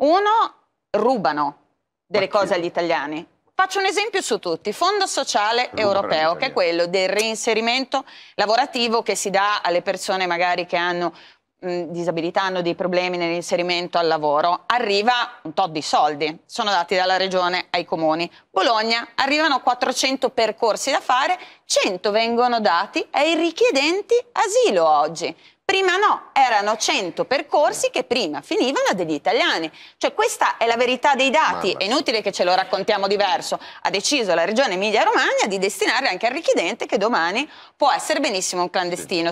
Uno, rubano delle Macchina. cose agli italiani. Faccio un esempio su tutti, Fondo Sociale Rubano Europeo, che è quello del reinserimento lavorativo che si dà alle persone magari che hanno mh, mm, disabilità hanno dei problemi nell'inserimento al lavoro, arriva un tot di soldi, sono dati dalla regione ai comuni. Bologna arrivano 400 percorsi da fare, 100 vengono dati ai richiedenti asilo oggi. Prima no, erano 100 percorsi che prima finivano degli italiani. Cioè questa è la verità dei dati, è inutile che ce lo raccontiamo diverso. Ha deciso la regione Emilia-Romagna di destinare anche al richiedente che domani può essere benissimo un clandestino.